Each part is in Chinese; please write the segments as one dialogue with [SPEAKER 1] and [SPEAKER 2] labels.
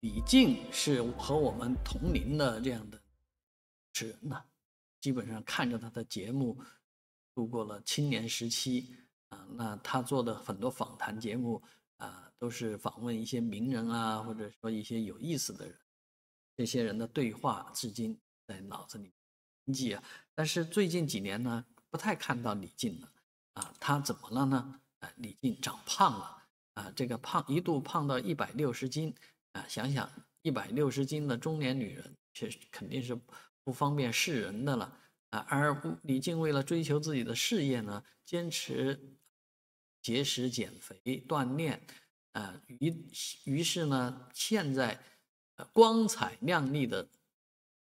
[SPEAKER 1] 李静是和我们同龄的这样的主持人呢，基本上看着他的节目度过了青年时期啊。那他做的很多访谈节目啊，都是访问一些名人啊，或者说一些有意思的人，这些人的对话至今在脑子里铭记。但是最近几年呢，不太看到李静了啊。她怎么了呢？啊，李静长胖了啊。这个胖一度胖到一百六十斤。啊，想想一百六十斤的中年女人，是肯定是不方便示人的了啊。而李静为了追求自己的事业呢，坚持节食、减肥、锻炼，啊，于于是呢，现在光彩亮丽的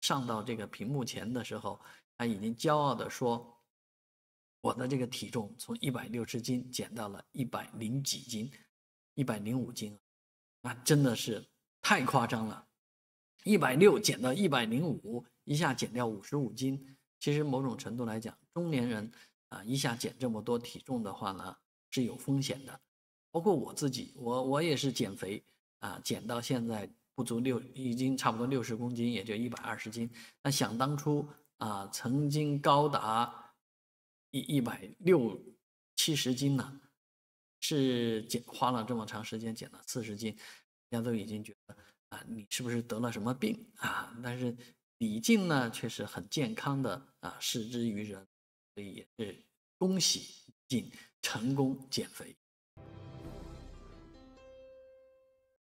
[SPEAKER 1] 上到这个屏幕前的时候，她已经骄傲的说：“我的这个体重从一百六十斤减到了一百零几斤，一百零五斤，那真的是。”太夸张了，一百六减到一百零五，一下减掉五十五斤。其实某种程度来讲，中年人啊，一下减这么多体重的话呢，是有风险的。包括我自己，我我也是减肥啊，减到现在不足六一斤，差不多六十公斤，也就一百二十斤。那想当初啊，曾经高达一一百六七十斤呢，是减花了这么长时间减了四十斤。大家都已经觉得啊，你是不是得了什么病啊？但是李静呢，却是很健康的啊，视之于人，所以也是恭喜李静成功减肥。